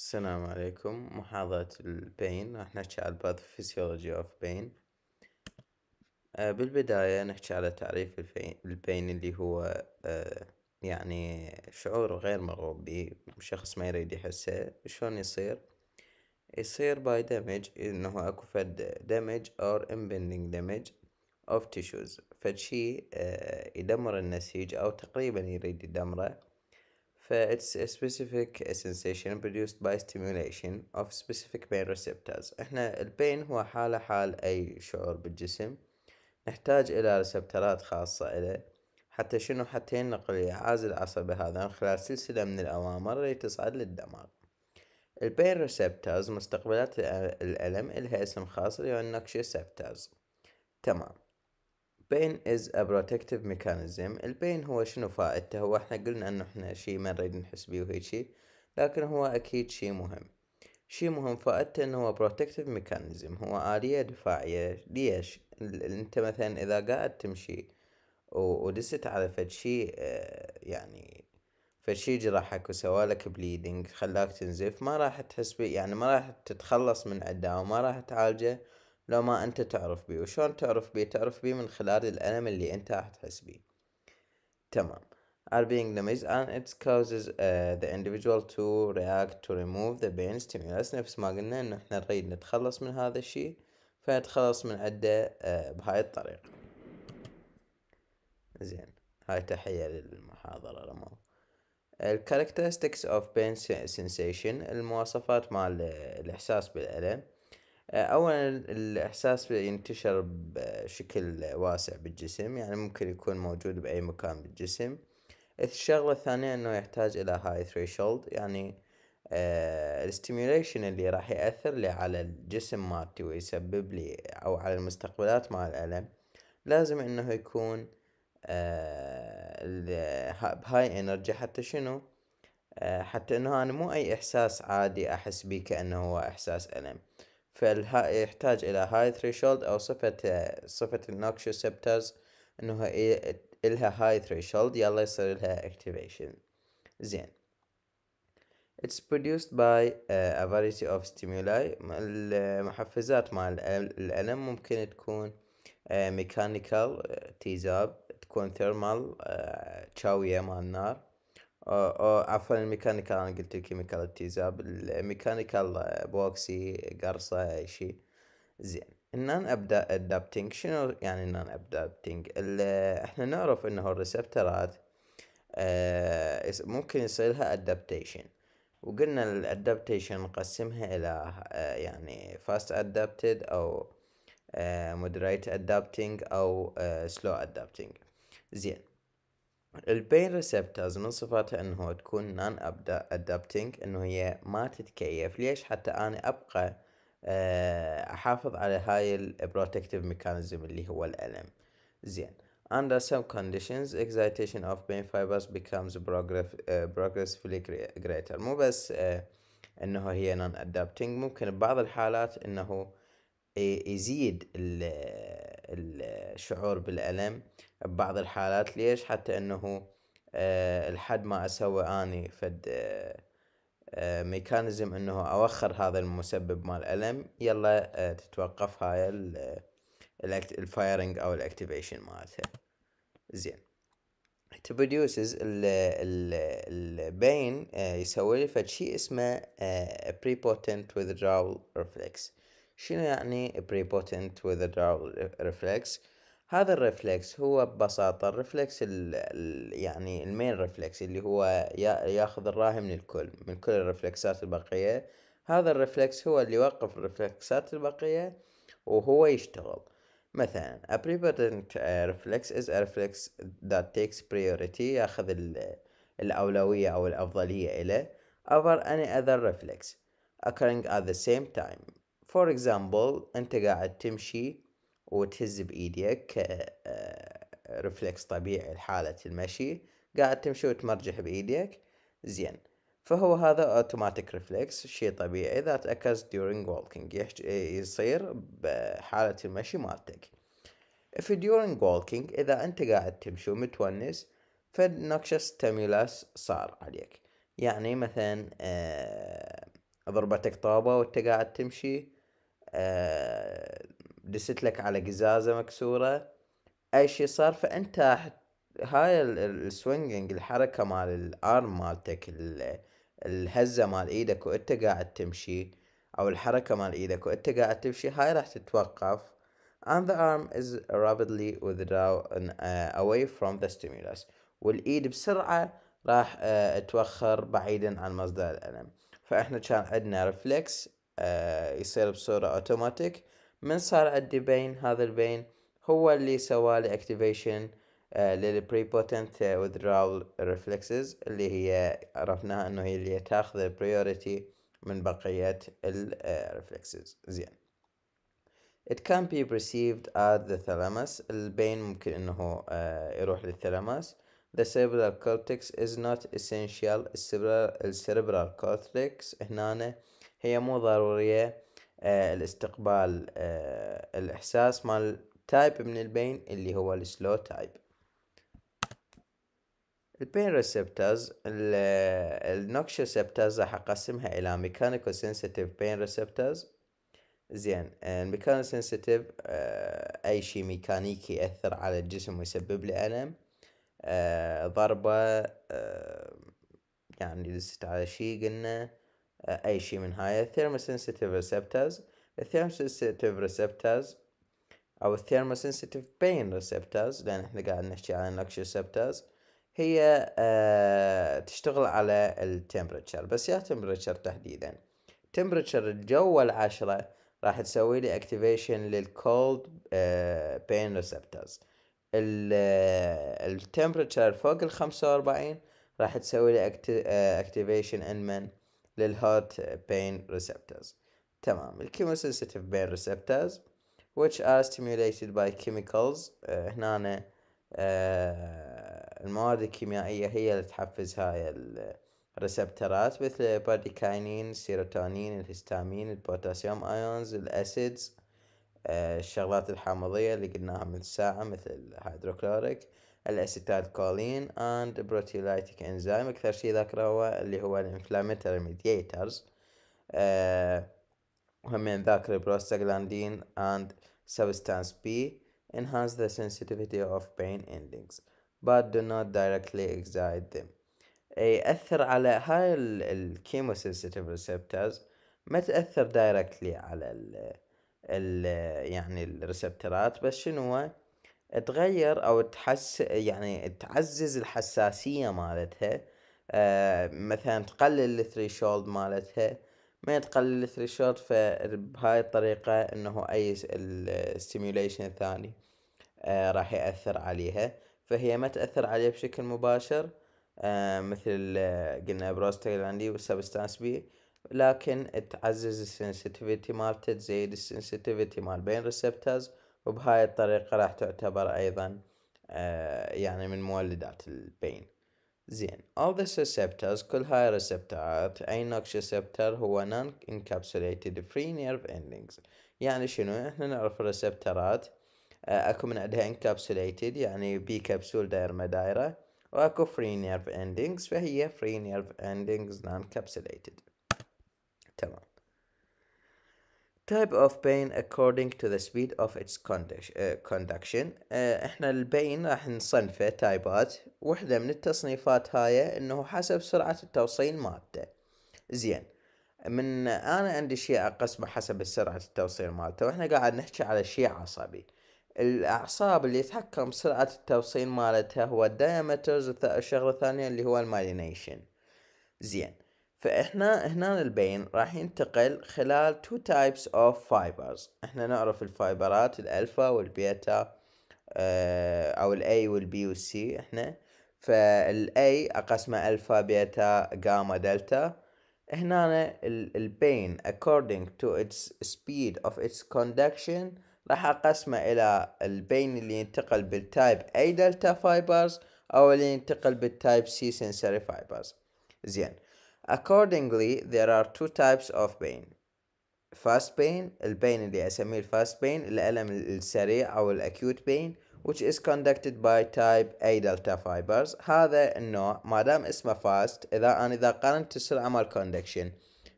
السلام عليكم محاضرة البين راح نحكي على الباث فيسيولوجي اوف بين بالبداية نحكي على تعريف البين اللي هو آه، يعني شعور غير مرغوب به شخص ما يريد يحسه شلون يصير يصير باي دمج انه اكو فد دمج اور امبندنج دمج اوف تيشوز فد شي آه، يدمر النسيج او تقريبا يريد يدمره فإتس سبيسيفيك سنسيشن برودوسد باي produced اوف سبيسيفيك بين ريسبتورز احنا البين هو حالة حال أي شعور بالجسم نحتاج إلى ريسبتورات خاصة له حتى شنو حتى ينقل الإيعاز العصبي هذا من خلال سلسلة من الأوامر اللي تصعد للدماغ البين ريسبتورز مستقبلات الألم لها اسم خاص اللي هو النوكشي ريسبترز تمام pain is a protective mechanism البين هو شنو فائدته هو احنا قلنا انه احنا شي ما نريد نحس بيه وهيك شي لكن هو اكيد شي مهم شي مهم فائدته انه هو protective mechanism هو آلية دفاعية ليش انت مثلا اذا قاعد تمشي ودست على فد شي آه، يعني فد شي جرحك وسوالك بليدنج خلاك تنزف ما راح تحس بي يعني ما راح تتخلص من عداه وما راح تعالجه لو ما انت تعرف بيه وشون تعرف بيه تعرف بيه من خلال الألم اللي انت راح تحس بيه تمام are being damaged and it causes uh, the individual to react to remove the pain stimulus نفس ما قلنا انه احنا نريد نتخلص من هذا الشيء فنتخلص من عده uh, بهاي الطريقة زين هاي تحية للمحاضرة رمو الكاركترستكس اوف بين سنسيشن المواصفات مال الاحساس بالالم اولا الاحساس ينتشر بشكل واسع بالجسم يعني ممكن يكون موجود باي مكان بالجسم الشغلة الثانية انه يحتاج الى هاي ثريشولد يعني الاستيميوليشن آه، اللي راح يأثر لي على الجسم مالتي ويسبب لي او على المستقبلات مال الالم لازم انه يكون بهاي آه، انرجي حتى شنو آه، حتى انه انا مو اي احساس عادي احس بيه كانه هو احساس الم يحتاج إلى هاي ثريشولد أو صفة صفة النوكشو ريسبترز إنه إلها هاي ثريشولد يلا يصير لها اكتيفيشن زين It's produced by a variety of stimuli المحفزات مع الألم ممكن تكون ميكانيكال آه، آه، تيزاب تكون ثيرمال آه، شاوية مع النار عفوا الميكانيكال انا قلت الكيميكال التيزاب الميكانيكال بوكسي قرصه شيء زين النون ابدا ادابتنج شنو يعني النون ادابتنج احنا نعرف انه الريسبترات اه ممكن يصير لها ادابتيشن وقلنا الادابتيشن نقسمها الى اه يعني فاست ادابتد او مودريت آه، ادابتنج او سلو آه، ادابتنج زين البين ريسبتورز من صفاتها انه تكون نان ادابتنج انه هي ما تتكيف ليش حتى انا ابقى آه، احافظ على هاي البروتكتيف ميكانيزم اللي هو الالم زين under some conditions excitation of pain fibers becomes آه، progressively greater مو بس آه، انه هي non adapting ممكن ببعض الحالات انه يزيد الشعور بالألم ببعض الحالات ليش حتى أنه آه، لحد ما أسوي أني فد آه، ميكانيزم أنه أوخر هذا المسبب مال الألم يلا آه، تتوقف هاي الفايرنج أو الاكتيفيشن مالته زين to produces البين يسوي لي فد شيء اسمه prepotent withdrawal reflex شنو يعني prepotent withdrawal reflex هذا الرفلكس هو ببساطة الرفلكس ال يعني المين رفلكس اللي هو ياخذ الراهي من الكل من كل الرفلكسات البقية هذا الرفلكس هو اللي يوقف الرفلكسات البقية وهو يشتغل مثلا a prepotent آه، reflex is a reflex that takes priority ياخذ الأولوية أو الأفضلية إليه over any other reflex occurring at the same time فور اكزامبل انت قاعد تمشي وتهز بايديك آه، آه، ريفلكس طبيعي لحالة المشي قاعد تمشي وتمرجح بايديك زين فهو هذا اوتوماتيك ريفلكس شيء طبيعي ذات occurs during walking آه، يصير بحالة المشي مالتك if during walking اذا انت قاعد تمشي ومتونس فالنوكشس ستيمولاس صار عليك يعني مثلا ضربتك طابة وانت قاعد تمشي آه، دست لك على قزازة مكسورة أي شي صار فأنت هاي السوينجينج الحركة مال الارم مالتك الهزة مال ايدك وانت قاعد تمشي او الحركة مال ايدك وانت قاعد تمشي هاي راح تتوقف and the arm is rapidly withdrawn uh, away from the stimulus والايد بسرعة راح uh، توخر بعيدا عن مصدر الالم فاحنا كان عندنا ريفلكس آه، يصير بصورة اوتوماتيك من صار عندي بين هذا البين هو اللي سوالي اكتيفيشن للبريبوتنت withdrawal ريفلكسز اللي هي عرفناها انه هي اللي تاخذ priority من بقية الريفلكسز آه، زين It can be perceived as the thalamus البين ممكن انه آه، يروح للثلامس The cerebral cortex is not essential السيربرال cortex هنا هي مو ضرورية الاستقبال آه، آه، الإحساس مال تايب من البين اللي هو السلو تايب البين ريسبترز النوكشوسبترز آه، راح اقسمها الى ميكانيكو سنسيتيف بين ريسبترز زين الميكانيكو سنسيتيف اي شيء ميكانيكي ياثر على الجسم ويسبب له الم ضربه يعني دست على شيء قلنا اي شيء من هاي الثيرموسنسيتيف ريسبترز الثيرموسنسيتيف ريسبترز او الثيرموسنسيتيف بين ريسبترز لان احنا قاعد نحكي عن لكش ريسبترز هي أه تشتغل على التمبرتشر بس يا تمبرتشر تحديدا تمبرتشر الجو العشرة راح تسوي لي اكتيفيشن للكولد بين ريسبتورز التمبرتشر فوق ال 45 راح تسوي لي اكتيفيشن ان من للهوت بين ريسبتورز تمام سنسيتيف بين ريسبتورز which are stimulated by chemicals uh, هنا uh, المواد الكيميائية هي اللي تحفز هاي الريسبترات مثل باديكاينين السيروتونين الهستامين البوتاسيوم ايونز الاسيدز uh, الشغلات الحامضية اللي قلناها من ساعة مثل الهيدروكلوريك كولين اند بروتيولايتيك انزيم اكثر شيء ذكره هو اللي هو الانفلاميتري ميدياترز وهم آه، ذاكر البروستاجلاندين اند سبستانس بي enhance the sensitivity of pain endings but do not directly excite them يأثر على هاي الكيمو سنسيتيف ريسبتورز ما تأثر دايركتلي على ال يعني الريسبتورات بس شنو هو تغير او تحس يعني تعزز الحساسية مالتها أه مثلا تقلل الثريشولد مالتها ما تقلل الثريشولد فبهاي الطريقة انه اي الستيميوليشن الثاني أه راح يأثر عليها فهي ما تأثر عليه بشكل مباشر أه مثل قلنا عندي والسبستانس بي لكن تعزز السنسيتيفيتي مالته تزيد السنسيتيفيتي مال بين ريسبتورز وبهاي الطريقة راح تعتبر أيضا آه، يعني من مولدات البين زين all the receptors كل هاي receptors أي نقش receptor هو non encapsulated free nerve endings يعني شنو احنا نعرف الريسبترات آه، اكو من عندها encapsulated يعني بي كبسول داير ما دايرة واكو free nerve endings فهي free nerve endings non encapsulated تمام type of pain according to the speed of its uh, conduction uh, احنا البين راح نصنفه تايبات وحده من التصنيفات هاي انه حسب سرعة التوصيل مالته زين من انا عندي شيء اقسمه حسب سرعة التوصيل مالته واحنا قاعد نحكي على شيء عصبي الاعصاب اللي يتحكم بسرعة التوصيل مالتها هو الدايمترز والشغلة الثانية اللي هو المالينيشن زين فإحنا هنا البين راح ينتقل خلال two types of fibers إحنا نعرف الفايبرات الألفا والبيتا آه، أو الاي والبي والسي إحنا فالاي أقسمه ألفا بيتا جاما دلتا هنا البين according to its speed of its conduction راح أقسمه إلى البين اللي ينتقل بالتايب اي دلتا فايبرز أو اللي ينتقل بالتايب سي سنسري فايبرز زين Accordingly, there are two types of pain. Fast pain, البين اللي أسميه fast pain الألم السريع أو acute pain which is conducted by type A delta fibers هذا النوع ما دام اسمه fast إذا أنا إذا قارنت السرعة مال conduction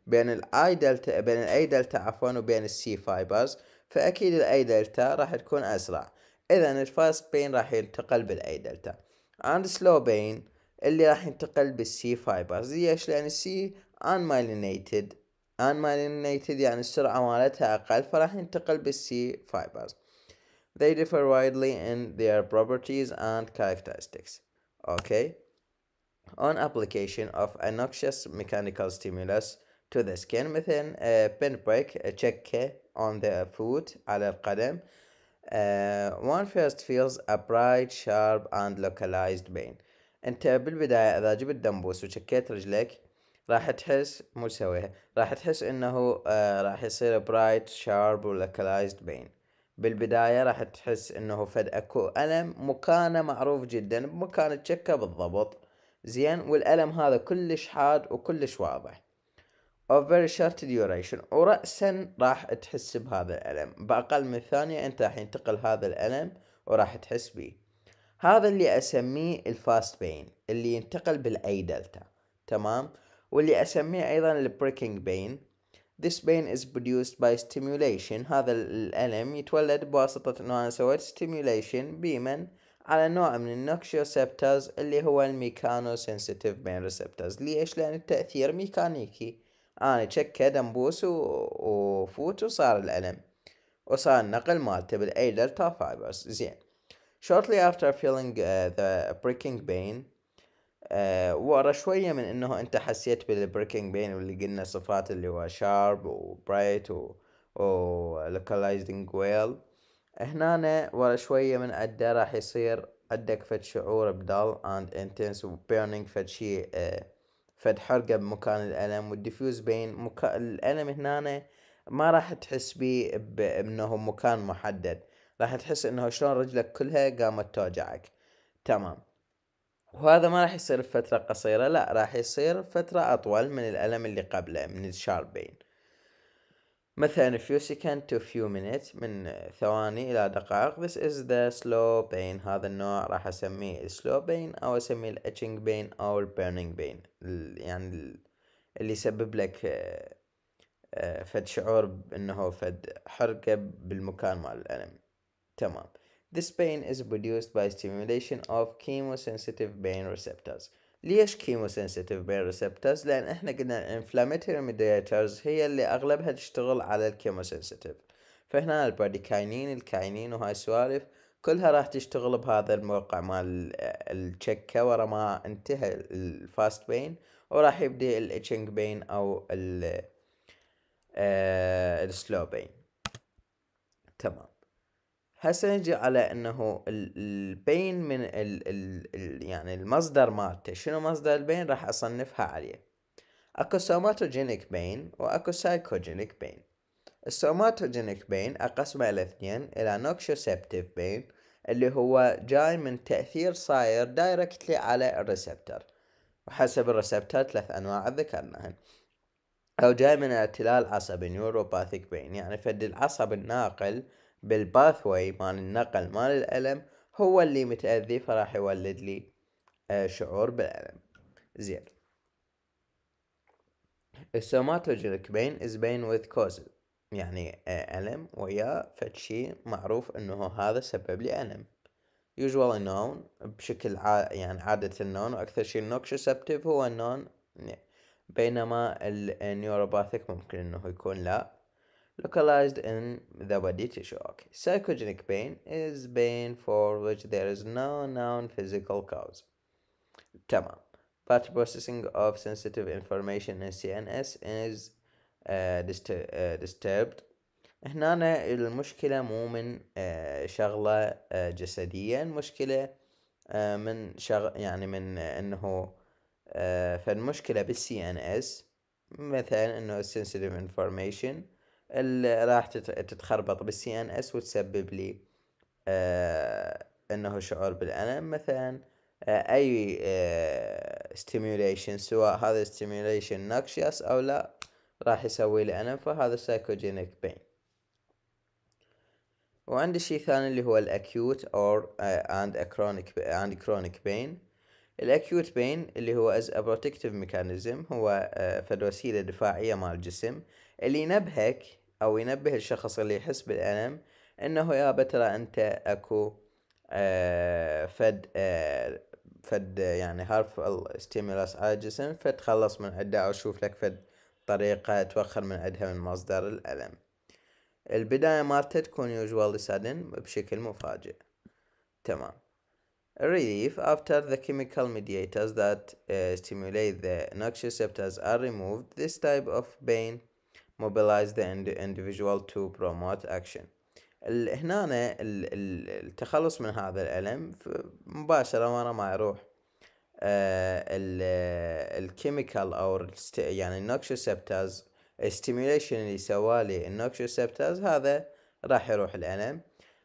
بين ال I delta بين ال A delta عفوا وبين ال C fibers فأكيد ال A delta راح تكون أسرع إذا fast pain راح ينتقل بال A delta and slow pain اللي راح ينتقل بالسي فايبرز ليش لان السي unmyelinated unmyelinated يعني السرعة مالتها اقل فراح ينتقل بالسي فايبرز They differ widely in their properties and characteristics. Okay. On application of a noxious mechanical stimulus to the skin مثل a pinprick a check on the foot على القدم uh, one first feels a bright sharp and localized pain انت بالبداية اذا جبت دمبوس وشكيت رجلك راح تحس مو سويها راح تحس انه آه راح يصير برايت شارب ولوكلايزد بين بالبداية راح تحس انه فد اكو الم مكانه معروف جدا بمكان الشكة بالضبط زين والالم هذا كلش حاد وكلش واضح of very short duration ورأسا راح تحس بهذا الألم بأقل من ثانية أنت راح ينتقل هذا الألم وراح تحس بيه هذا اللي أسميه الفاست بين اللي ينتقل بالأي دلتا تمام واللي أسميه أيضا البريكنج بين This pain is produced by stimulation هذا الألم يتولد بواسطة أنه أنا سويت stimulation بمن على نوع من النوكشيوسبترز اللي هو الميكانو سنسيتيف بين ريسبترز ليش لأن التأثير ميكانيكي أنا شكه دنبوس وفوت وصار الألم وصار النقل مالته بالأي دلتا فايبرز زين shortly after feeling uh, the breaking pain uh, ورا شوية من انه انت حسيت بالبريكنج بين واللي قلنا صفات اللي هو شارب وبرايت و, و localizing well هنا ورا شوية من ادى راح يصير عندك فد شعور بدل and intense و burning فد شي آه، فد حرقة بمكان الألم والديفيوز بين مكا... الألم هنا ما راح تحس بيه بأنه مكان محدد راح تحس انه شلون رجلك كلها قامت توجعك تمام وهذا ما راح يصير بفترة قصيرة لا راح يصير فترة أطول من الألم اللي قبله من الشاربين مثلا few seconds to few minutes من ثواني إلى دقائق this is the slow pain هذا النوع راح أسميه slow pain أو أسميه itching pain أو burning pain يعني اللي يسبب لك آه، آه، فد شعور انه فد حرقة بالمكان مال الألم تمام This pain is produced by stimulation of chemosensitive pain receptors. ليش chemosensitive pain receptors؟ لأن احنا قلنا inflammatory mediators هي اللي أغلبها تشتغل على chemosensitive فهنا الباديكاينين الكاينين وهاي السوالف كلها راح تشتغل بهذا الموقع مال الشكة ورا ما انتهى الفاست بين وراح يبدي الاتشنج بين او ال آه، السلو بين تمام هسه نجي على انه البين من الـ الـ يعني المصدر مالته شنو مصدر البين راح اصنفها عليه اكو سوماتوجينيك بين واكو سايكوجينيك بين السوماتوجينيك بين اقسمه الى اثنين الى نوكشوسبتيف بين اللي هو جاي من تأثير صاير دايركتلي على الريسبتر وحسب الريسبتر ثلاث انواع ذكرناهن او جاي من اعتلال عصبي نيوروباثيك بين يعني فد العصب الناقل بالباثوي مال النقل مال الألم هو اللي متأذي فراح يولد لي آه، شعور بالألم زين السوماتوجينيك بين از بين وذ كوزل يعني آه، ألم ويا فتشي معروف انه هذا سبب لي ألم usually known بشكل ع... يعني عادة النون وأكثر شيء النوكشوسبتيف هو النون بينما النيوروباثيك ممكن انه يكون لا localized in the body tissue. Okay. Psychogenic pain is pain for which there is no known physical cause. تمام. But processing of sensitive information in CNS is uh, uh, disturbed. هنا المشكلة مو من uh, شغلة جسدية المشكلة من شغ يعني من انه فالمشكلة بالسي ان مثلا انه sensitive information راح تتخربط بالسي ان اس وتسبب لي آه انه شعور بالالم مثلا آه اي آه سواء هذا ستيميوليشن نوكشيس او لا راح يسوي لي الم فهذا سايكوجينيك بين وعندي شيء ثاني اللي هو الاكيوت اور اند اكرونيك اند كرونيك بين الاكيوت بين اللي هو از بروتكتيف ميكانيزم هو آه، فد وسيله دفاعيه مال الجسم اللي ينبهك أو ينبه الشخص اللي يحس بالألم إنه يابا ترى أنت أكو آه، فد آه، فد يعني هارف ستيمولس عاجزن فتخلص من عدة أو شوف لك فد طريقة توخر من عدها من مصدر الألم البداية مالته تكون يوجوالي سادن بشكل مفاجئ تمام Relief after the chemical mediators that uh, stimulate the noxious receptors are removed, this type of pain mobilize the individual to promote action هنا التخلص من هذا الألم مباشرة وانا ما يروح الكيميكال أو يعني النوكسيسبتاز الستيميوليشن اللي سوالي النوكسيسبتاز هذا راح يروح الألم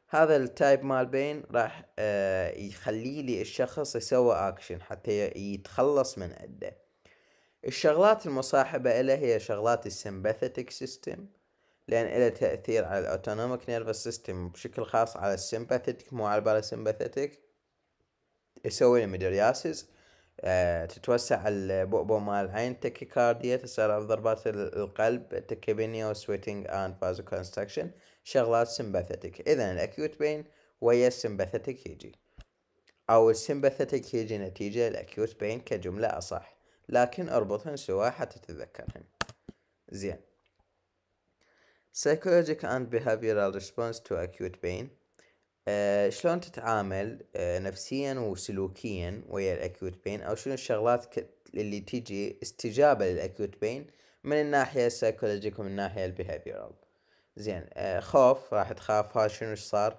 هذا التايب مال بين راح آه، يخلي لي الشخص يسوي اكشن حتى يتخلص من عده الشغلات المصاحبة إلها هي شغلات السمباثيتك سيستم لأن إلها تأثير على الأوتونوميك نيرفس سيستم بشكل خاص على السمباثيتك مو على الباراسمباثيتك يسوي الميدرياسيس آه، تتوسع البؤبؤ مال العين تكيكارديا تسرع ضربات القلب تكيبينيا وسويتنج اند فازو كونستكشن شغلات سمباثيتك اذا الاكيوت بين ويا السمباثيتك يجي او السمباثيتك يجي نتيجة الاكيوت بين كجملة اصح لكن اربطهن سوا حتى تتذكرهن زين psychological and behavioral response to acute pain أه شلون تتعامل أه نفسيا وسلوكيا ويا الاكيوت بين او شنو الشغلات اللي تيجي استجابه للاكيوت بين من الناحيه السايكولوجيك ومن الناحيه البيهافيورال زين أه خوف راح تخاف ها شنو صار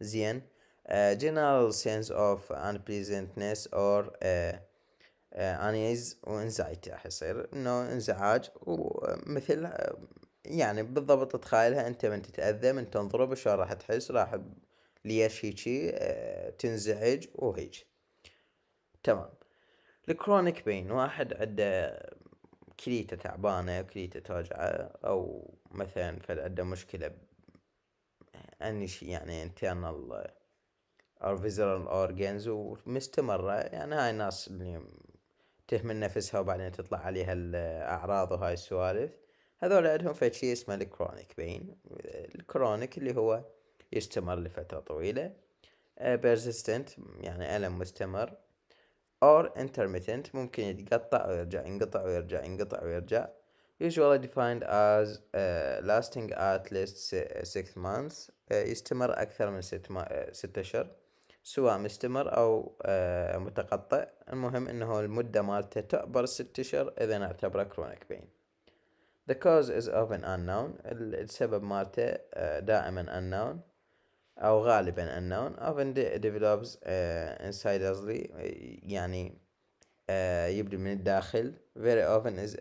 زين آه، general sense of unpleasantness or آه، آه، انيز وانزايتي راح يصير انه انزعاج ومثل آه، يعني بالضبط تخيلها انت من تتاذى من تنضرب شلون راح تحس راح ليش هيجي آه، تنزعج وهيج تمام الكرونيك بين واحد عنده كليته تعبانه كليته توجعه او مثلا فد عنده مشكله اني يعني internal or visceral organs ومستمرة يعني هاي الناس اللي تهمل نفسها وبعدين تطلع عليها الأعراض وهاي السوالف هذول عندهم فشي اسمه الكرونيك بين الكرونيك اللي هو يستمر لفترة طويلة بيرسيستنت آه، يعني ألم مستمر or intermittent ممكن يتقطع ويرجع ينقطع ويرجع ينقطع ويرجع usually defined as uh, lasting at least 6 months uh, يستمر أكثر من 6 أشهر سواء مستمر او آه، متقطع المهم انه المدة مالته تعبر ست اشهر اذا نعتبره كرونيك بين The cause is often unknown السبب مالته آه، دائما unknown او غالبا unknown often develops آه، insidiously يعني يبدو من الداخل very often is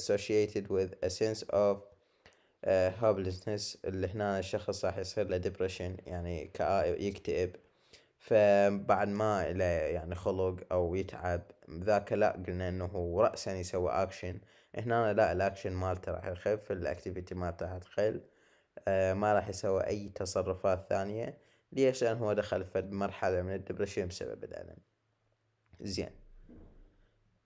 associated with a sense of uh, hopelessness اللي هنا الشخص راح يصير له depression يعني كآ... يكتئب فبعد ما له يعني خلق او يتعب ذاك لا قلنا انه رأسا يسوي اكشن هنا لا الاكشن مالته راح يخف الاكتيفيتي مالته راح تقل آه، ما راح يسوي اي تصرفات ثانية ليش لان هو دخل في مرحلة من الدبرشن بسبب الالم زين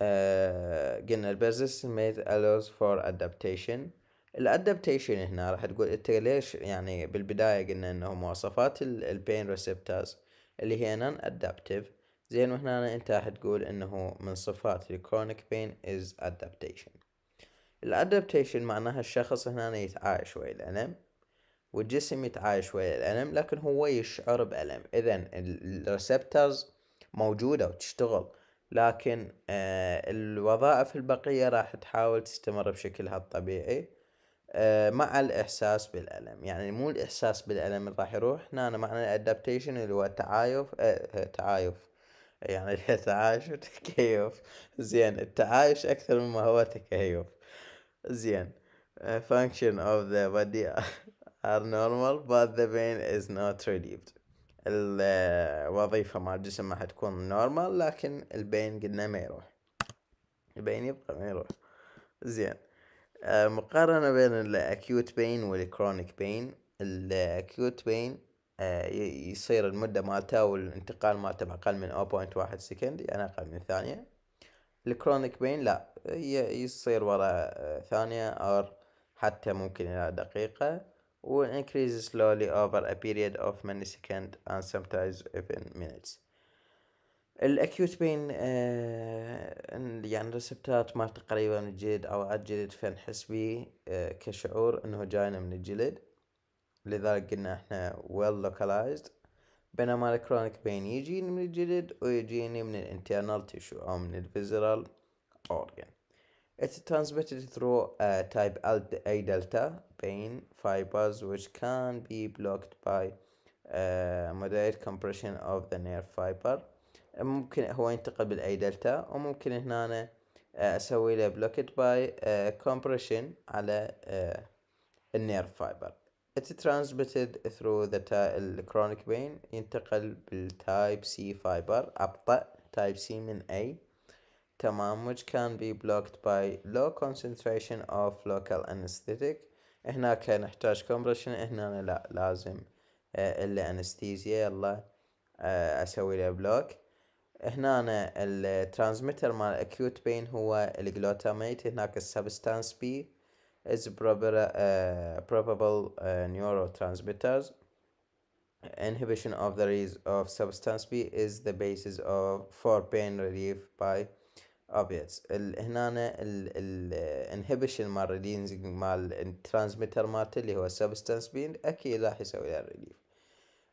أه قلنا ميد الوز فور ادابتيشن الادابتيشن هنا راح تقول انت ليش يعني بالبدايه قلنا انه مواصفات البين ريسبتورز اللي هي نون ادابتيف زين وهنا انت راح تقول انه من صفات الكرونيك بين از adaptation الادابتيشن معناها الشخص هنا يتعايش ويا الالم والجسم يتعايش ويا الالم لكن هو يشعر بالم اذا الريسبتورز موجوده وتشتغل لكن آه، الوظائف البقيه راح تحاول تستمر بشكلها الطبيعي آه، مع الإحساس بالألم يعني مو الإحساس بالألم اللي راح يروح هنا معنى الأدابتيشن اللي هو التعايف أه, آه، تعايف يعني التعايش والتكيف زين التعايش أكثر مما هو تكيف زين آه، function of the body are normal but the pain is not relieved الوظيفة مع الجسم ما حتكون نورمال لكن البين قلنا ما يروح البين يبقى ما يروح زين مقارنة بين الاكيوت بين والكرونيك بين الاكيوت بين يصير المدة مالته والانتقال مالته أقل من 0.1 واحد سكند يعني أقل من ثانية الكرونيك بين لا يصير ورا آه، ثانية أو حتى ممكن إلى دقيقة و increases slowly over a period of many seconds and sometimes even minutes الاكيوت بين آه يعني الريسبتات مالت قريبة من الجلد او عاد جلد فنحس به آه كشعور انه جاينا من الجلد لذلك قلنا احنا well localized بينما الكرونيك بين يجيني من الجلد ويجيني من الانترنال تيشو او من الفيزرال اورجن It's transmitted through uh, type A delta pain fibers which can be blocked by uh, moderate compression of the nerve fiber. ممكن هو ينتقل بالاي دلتا وممكن هنا أنا اسوي له بلوكت باي كومبريشن على آه، النير فايبر It ترانسميتد ثرو ذا الكرونيك بين ينتقل بالتايب سي فايبر أبطأ تايب سي من اي تمام which can be blocked by low concentration of local anesthetic هنا كان نحتاج كومبريشن هنا لا لازم آه، إلا أنستيزيا يلا آه، أسوي له بلوك هنا الترانسميتر مال اكيوت بين هو الجلوتاميت هناك السبستانس بي is proper, uh, probable uh, neurotransmitters. Inhibition of the release of substance B is the basis of for pain relief by opiates. ال هنا ال ال inhibition مال releasing مال الترانسميتر مالته اللي هو substance B أكيد راح يسوي له relief.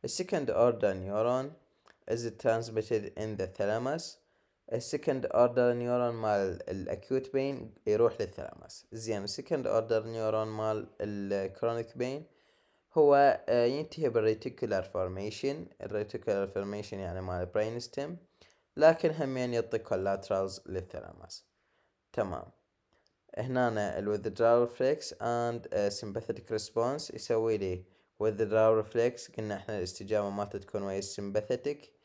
السكند order neuron is transmitted in the thalamus a second order neuron مال acute pain يروح للثلامس زين second order neuron مال chronic pain هو ينتهي بال reticular formation ال reticular formation يعني مال brain stem لكن همين يعطي collaterals للثلامس تمام هنا withdrawal reflex and sympathetic response يسوي لي withdrawal reflex قلنا احنا الاستجابة ما تكون ويا sympathetic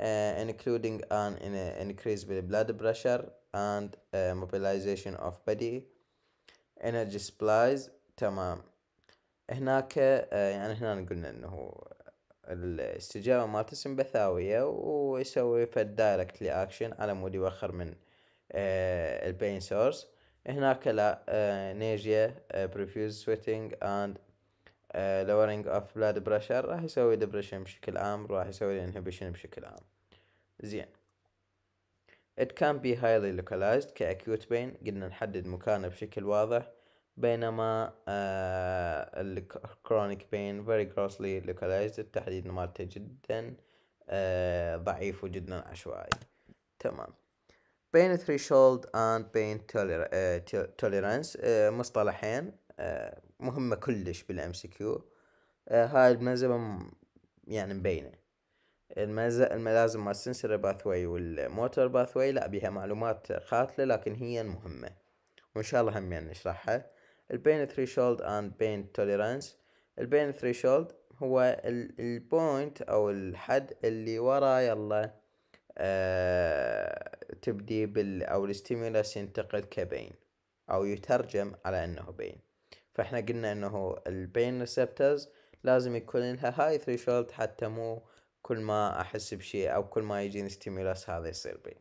uh, including an in increase in blood pressure and uh, mobilization of body energy supplies تمام هناك uh, يعني هنا قلنا انه الاستجابة مالته سمبثاوية ويسوي فد دايركت لاكشن على مود يوخر من uh, البين سورس هناك لا نيجيا بريفيوز سويتنج اند lowering of blood pressure راح يسوي depression بشكل عام راح يسوي inhibition بشكل عام زين It can be highly localized ك acute pain قلنا نحدد مكانه بشكل واضح بينما آه chronic pain very grossly localized التحديد مالته جدا آه ضعيف وجدا عشوائي تمام pain threshold and pain toler uh, tolerance uh, مصطلحين مهمة كلش بالام آه، سي كيو هاي الملازمة يعني مبينة الملازم مال السنسر باثواي والموتور باثواي لا بيها معلومات قاتلة لكن هي مهمة وان شاء الله هم يعني نشرحها البين ثريشولد اند بين توليرانس البين ثريشولد هو البوينت او الحد اللي ورا يلا آه تبدي بال او الاستيمولاس ينتقل كبين او يترجم على انه بين فاحنا قلنا انه البين ريسبترز لازم يكون لها هاي ثريشولد حتى مو كل ما احس بشيء او كل ما يجيني ستيمولاس هذا يصير بين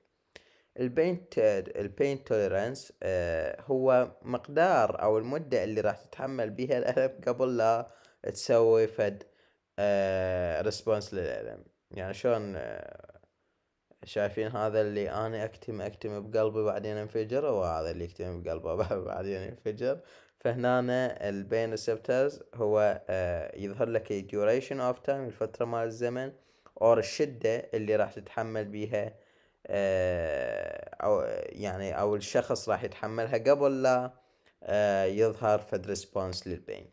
البين البين توليرانس آه، هو مقدار او المدة اللي راح تتحمل بها الالم قبل لا تسوي فد ريسبونس آه، للالم يعني شلون آه، شايفين هذا اللي انا اكتم اكتم بقلبي بعدين انفجر وهذا اللي يكتم بقلبه بعدين ينفجر فهنا البين ريسبترز هو آه، يظهر لك الديوريشن اوف تايم الفترة مال الزمن او الشدة اللي راح تتحمل بيها آه، او يعني او الشخص راح يتحملها قبل لا آه، يظهر فد ريسبونس للبين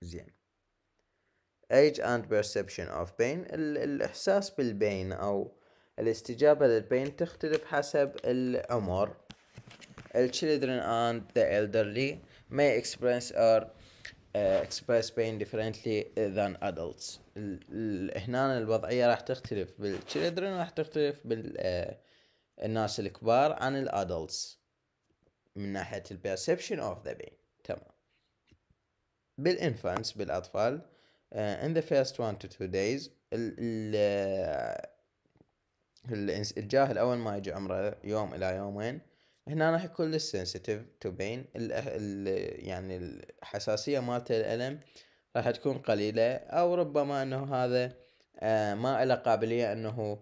زين age and perception of pain الإحساس بالبين أو الاستجابة للبين تختلف حسب العمر children and the elderly may experience or express pain differently than adults هنا الوضعية راح تختلف بالchildren راح تختلف بال الناس الكبار عن الادلتس من ناحية perception of the pain تمام بالانفانس بالاطفال uh, in the first one to two days الجاهل اول ما يجي عمره يوم الى يومين هنا راح يكون السنسيتيف تو بين يعني الحساسية مالته للألم راح تكون قليلة أو ربما أنه هذا آه، ما له قابلية أنه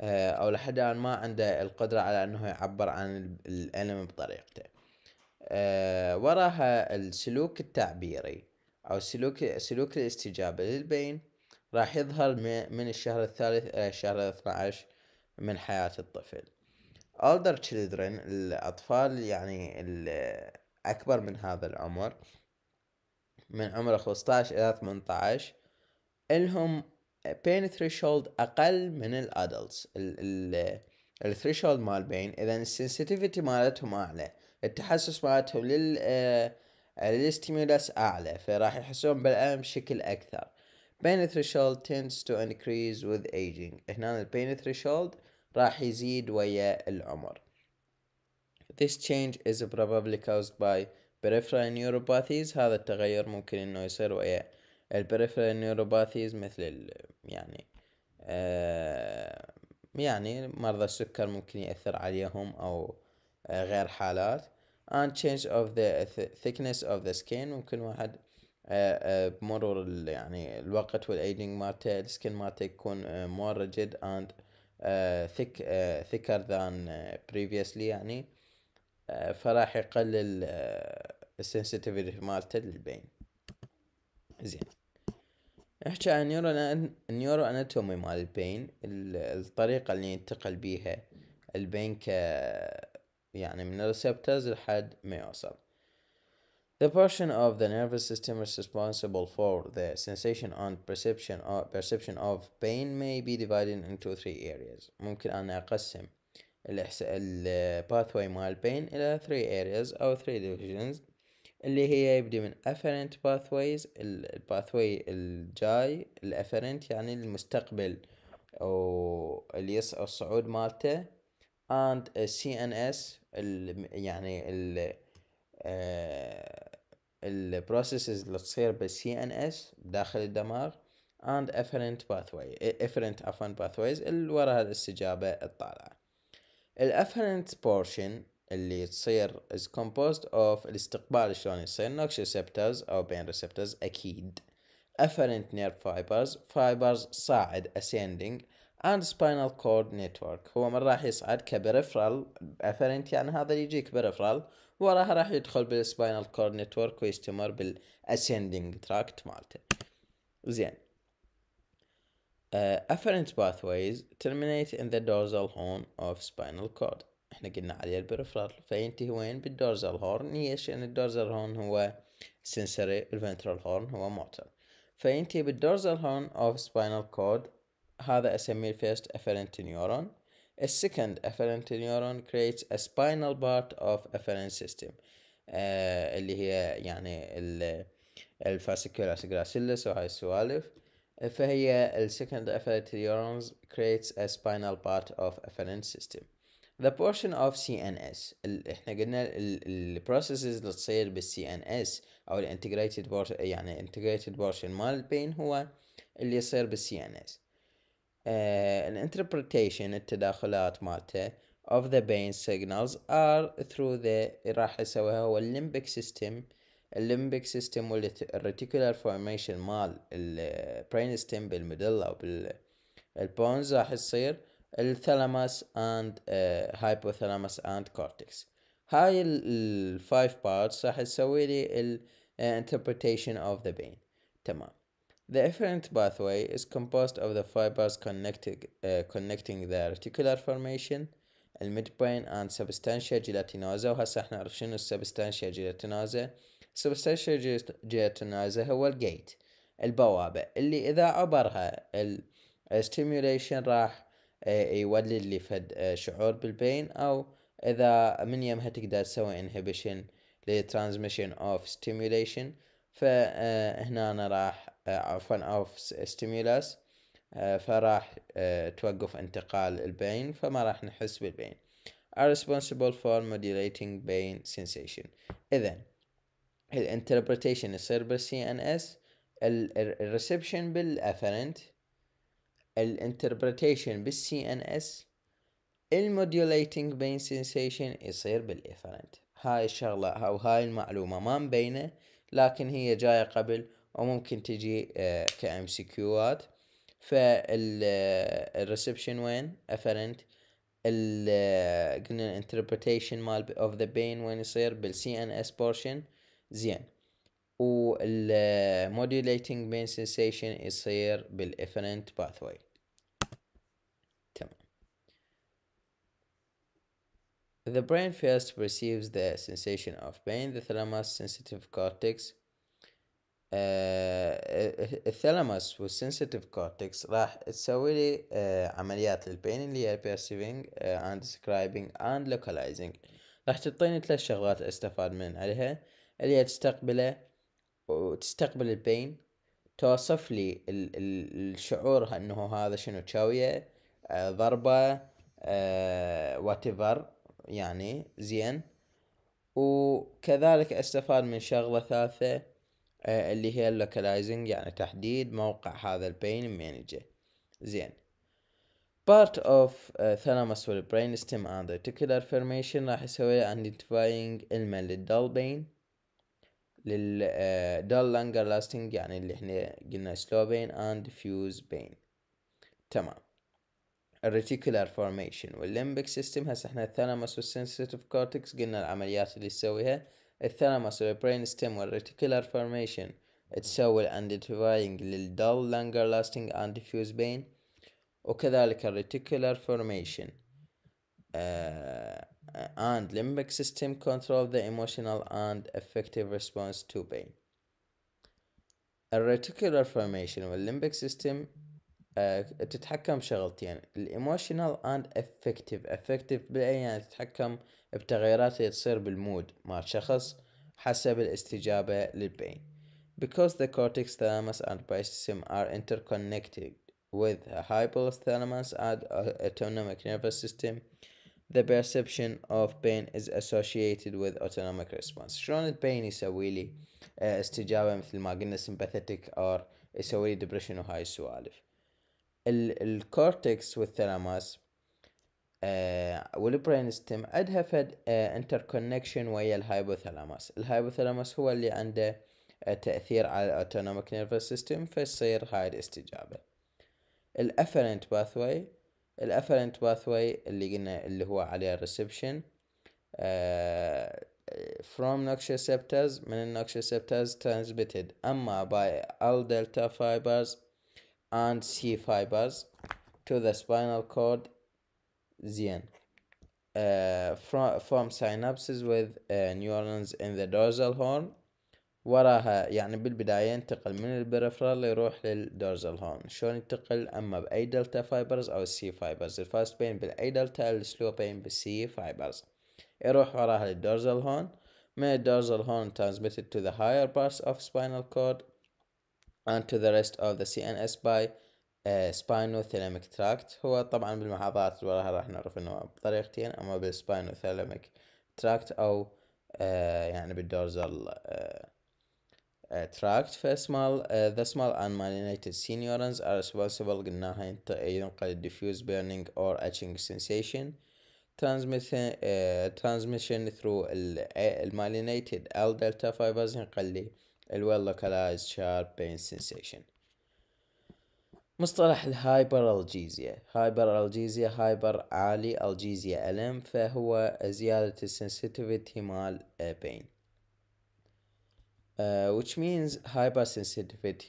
آه، أو لحد الآن ما عنده القدرة على أنه يعبر عن الألم بطريقته آه، وراها السلوك التعبيري أو سلوك سلوك الاستجابة للبين راح يظهر من الشهر الثالث إلى الشهر الثالث الشهر 12 من حياة الطفل older children الأطفال يعني الأكبر من هذا العمر من عمر 15 إلى 18 إلهم pain threshold أقل من الأدلتس الثريشولد مال بين إذا السنسيتيفيتي مالتهم أعلى التحسس مالتهم لل الستيمولاس آه، أعلى فراح يحسون بالألم بشكل أكثر pain threshold tends to increase with aging هنا pain threshold راح يزيد ويا العمر This change is probably caused by peripheral neuropathies هذا التغير ممكن انه يصير ويا البريفرال نيوروباثيز مثل يعني آه يعني مرضى السكر ممكن يأثر عليهم أو آه غير حالات and change of the thickness of the skin ممكن واحد آه, آه، بمرور يعني الوقت والايدينج مالته السكن مالته يكون آه، more rigid and ثيك ثيكر ذان بريفيسلي يعني آه، فراح يقلل السنسيتيفيتي آه، مالته للبين زين احكي عن النيورو نيورو اناتومي مال البين الطريقه اللي ينتقل بيها البين ك يعني من الريسبترز لحد ما يوصل The portion of the nervous system responsible for the sensation and perception of perception of pain may be divided into three areas. ممكن أنا أقسم ال pathway مال pain إلى three areas أو three divisions اللي هي يبدي من afferent pathways ال pathway الجاي afferent يعني المستقبل أو اللي يسعى الصعود مالته and CNS ال يعني ال آه البروسيسز اللي تصير بالسي ان اس داخل الدماغ and efferent pathway efferent عفوا pathways اللي وراها الاستجابة الطالعة الافرنت portion اللي تصير is composed of الاستقبال شلون يصير nox receptors او pain receptors اكيد afferent nerve fibers fibers صاعد ascending and spinal cord network هو من راح يصعد كبريفرال afferent يعني هذا اللي يجيك peripheral وراها راح يدخل بالسباينال كور نتورك ويستمر بالاسندنج تراكت مالته زين افرنت آه، afferent pathways terminate in the dorsal horn of spinal cord احنا قلنا عليه البريفرال فينتهي وين بالدورزال هورن ليش لان الدورزال هورن هو سنسري الفنترال هورن هو موتر فينتهي بالدورزال هورن اوف سباينال كورد هذا اسميه الفيرست افرنت نيورون A second afferent neuron creates a spinal part of afferent system uh, اللي هي يعني الفاسيكولاس جراسيلس وهاي السوالف فهي second afferent neurons creates a spinal part of afferent system the portion of CNS ال احنا قلنا ال processes اللي تصير بال CNS او ال integrated portion يعني integrated portion مال البين هو اللي يصير بال CNS الانتربريتيشن آه، uh, التداخلات مالته of the pain signals are through the راح يسويها هو الليمبيك سيستم الليمبيك سيستم والريتيكولار فورميشن مال البرين ستيم بالميدلا وبالبونز راح يصير الثلاماس اند هايبوثلاماس اند كورتكس هاي الفايف بارتس راح تسوي لي الانتربريتيشن اوف ذا بين تمام The efferent pathway is composed of the fibers connecting, uh, connecting the reticular formation, midbrain and substantia gelatinosa وهسه احنا نعرف شنو السبستانشيا جيلاتينوزا السبستانشيا جيلاتينوزا هو الجيت البوابة اللي إذا عبرها الستيميوليشن راح آه، يولد لي فد آه، شعور بالبين أو إذا من يمها تقدر تسوي inhibition للترانزميشن اوف ستيميوليشن فهنا راح آه، عفوا اوف ستيمولاس آه، فراح آه، توقف انتقال البين فما راح نحس بالبين are responsible for modulating pain sensation اذا الانتربريتيشن يصير بالسي ان اس الريسبشن بالافرنت الانتربريتيشن بالسي ان اس الموديوليتنج بين سنسيشن يصير بالافرنت هاي الشغله او هاي المعلومه ما مبينه لكن هي جايه قبل او ممكن تجي كام آه، سي كيوات فالريسبشن آه، وين افرنت ال آه، قلنا الانتربريتيشن مال اوف ذا بين وين يصير بالسي ان اس بورشن زين modulating بين سنسيشن يصير بالافرنت pathway تمام The brain first perceives the sensation of pain. The thalamus sensitive cortex آه، آه، الثلاموس والسنسيتيف كورتكس راح تسوي لي آه، عمليات للبين اللي هي بيرسيفينج اند سكرايبينج اند لوكالايزينج راح تعطيني ثلاث شغلات استفاد من عليها اللي هي تستقبله وتستقبل البين توصف لي ال ال الشعور انه هذا شنو تشاوية آه ضربة آه يعني زين وكذلك استفاد من شغلة ثالثة آه، اللي هي اللوكلايزنج يعني تحديد موقع هذا البين مانجر زين part of uh, thalamus stem and reticular formation راح يسوي له identifying علما للدال بين لل uh, dull longer lasting يعني اللي احنا قلنا slow pain and diffuse pain تمام الريتيكولار فورميشن والليمبك سيستم هسه احنا الثالاموس والسنسيتيف كورتكس قلنا العمليات اللي تسويها thalamus الثالاموس والبرين stem reticular formation it's so تسوي الاندتيفاينج للdull longer lasting and diffuse pain وكذلك reticular formation uh, uh, and limbic system control the emotional and affective response to pain. A reticular formation limbic system تتحكم شغلتين الايموشنال اند افكتيف افكتيف بالاي يعني تتحكم بتغيرات اللي تصير بالمود مع شخص حسب الاستجابة للبين Because the cortex, thalamus and brainstem are interconnected with hypothalamus and autonomic nervous system the perception of pain is associated with autonomic response شلون البين يسوي لي استجابة مثل ما قلنا sympathetic or يسوي لي depression وهاي السوالف الكورتكس والثلاماس والبرين ستيم عندها فد انتر آه، كونكشن ويا الهايبوثلاماس الهايبوثلاماس هو اللي عنده آه، تأثير على الاوتونوميك نيرفس سيستم فيصير هاي الاستجابة الافرنت باثوي الافرنت باثوي اللي قلنا اللي هو عليه الريسبشن آه from nox receptors من النوكش receptors transmitted اما by all delta fibers and C fibers to the spinal cord zen uh, from, from synapses with uh, neurons in the dorsal horn وراها يعني بالبداية ينتقل من البريفرال يروح للدورزال هون شلون ينتقل اما باي دلتا فايبرز او السي فايبرز الفاست بين بالاي دلتا السلو بين بالسي فايبرز يروح وراها للدورزال هون من الدورزال هون transmitted to the higher parts of spinal cord and to the rest of the CNS by uh, spinothalamic tract هو طبعا بالمحاضرات اللي وراها راح نعرف انه بطريقتين اما بالspinothalamic tract او uh, يعني بالدورزال uh, uh, small uh, the small unmalinated C neurons are responsible قلناها انت ينقل diffuse burning or etching sensation transmission uh, transmission through المالينيتد L delta fibers ينقل لي ال well localized sharp pain sensation مصطلح الهايبر الجيزيا هايبر الجيزيا هايبر عالي الجيزيا ألم فهو زيادة السنسيتيفيتي مال بين uh, آه، which means hyper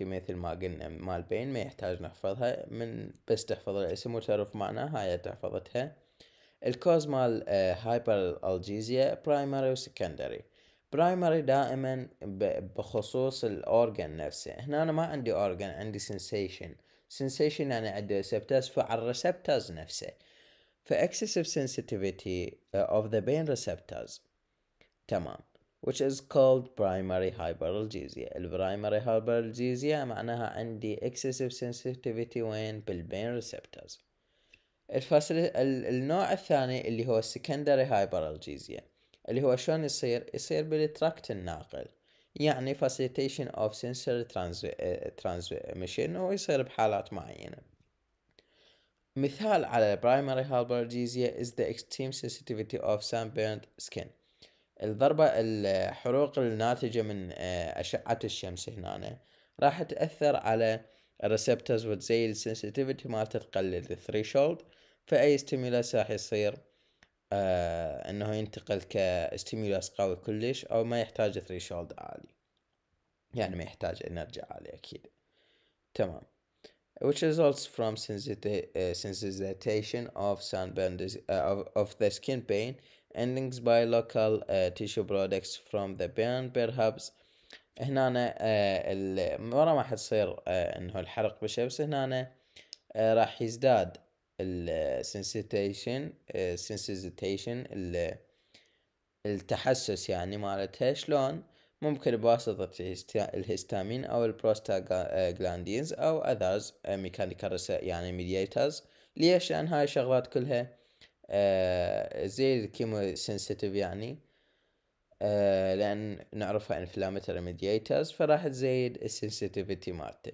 مثل ما قلنا مال بين ما يحتاج نحفظها من بس تحفظ الاسم وتعرف معناها هاي تحفظتها الكوز مال هايبر آه، الجيزيا primary و secondary برايمري دائما بخصوص الاورجن نفسه هنا أنا ما عندي اورجن عندي سنسيشن سنسيشن يعني عندي ريسبتاز فعلى الريسبتاز نفسه فاكسسيف sensitivity uh, of the بين receptors تمام which is called primary hyperalgesia البرايمري hyperalgesia معناها عندي excessive sensitivity وين بالبين ريسبتورز الفصل النوع الثاني اللي هو secondary hyperalgesia اللي هو شلون يصير يصير بالتراكت الناقل يعني facilitation of سنسر transmission ويصير بحالات معينة مثال على primary hyperalgesia is the extreme sensitivity of sunburned skin الضربة الحروق الناتجة من آه، أشعة الشمس هنا راح تأثر على الريسبتورز وتزيد السنسيتيفيتي مالته تقلل الثريشولد فأي ستيمولاس راح يصير آه انه ينتقل كستيمولاس قوي كلش او ما يحتاج ثريشولد عالي يعني ما يحتاج انرجي عالي اكيد تمام which results from آه، sensitization of sunburn uh, آه، of, of the skin pain endings by local uh, tissue products from the burn perhaps هنا أنا ما حتصير انه الحرق بشع بس هنا راح يزداد السنسيتيشن آه، السنسيتيشن التحسس يعني مالتها شلون ممكن بواسطة الهستامين أو البروستاغلاندينز أو أذرز آه، ميكانيكال يعني ميدياترز ليش لأن هاي الشغلات كلها آه، زي الكيمو سنسيتيف يعني آه لأن نعرفها انفلامتر ميدياترز فراح تزيد السنسيتيفيتي مالته